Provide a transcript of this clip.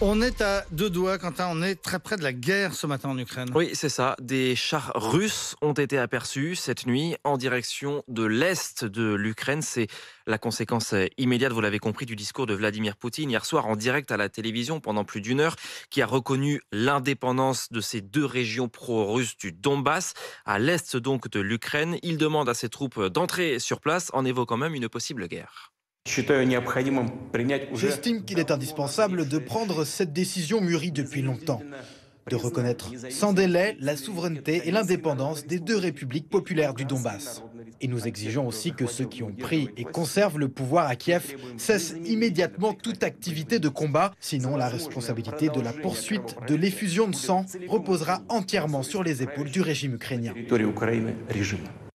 On est à deux doigts, Quentin, on est très près de la guerre ce matin en Ukraine. Oui, c'est ça. Des chars russes ont été aperçus cette nuit en direction de l'Est de l'Ukraine. C'est la conséquence immédiate, vous l'avez compris, du discours de Vladimir Poutine hier soir en direct à la télévision pendant plus d'une heure, qui a reconnu l'indépendance de ces deux régions pro-russes du Donbass, à l'Est donc de l'Ukraine. Il demande à ses troupes d'entrer sur place en évoquant même une possible guerre. J'estime qu'il est indispensable de prendre cette décision mûrie depuis longtemps, de reconnaître sans délai la souveraineté et l'indépendance des deux républiques populaires du Donbass. Et nous exigeons aussi que ceux qui ont pris et conservent le pouvoir à Kiev cessent immédiatement toute activité de combat, sinon la responsabilité de la poursuite de l'effusion de sang reposera entièrement sur les épaules du régime ukrainien.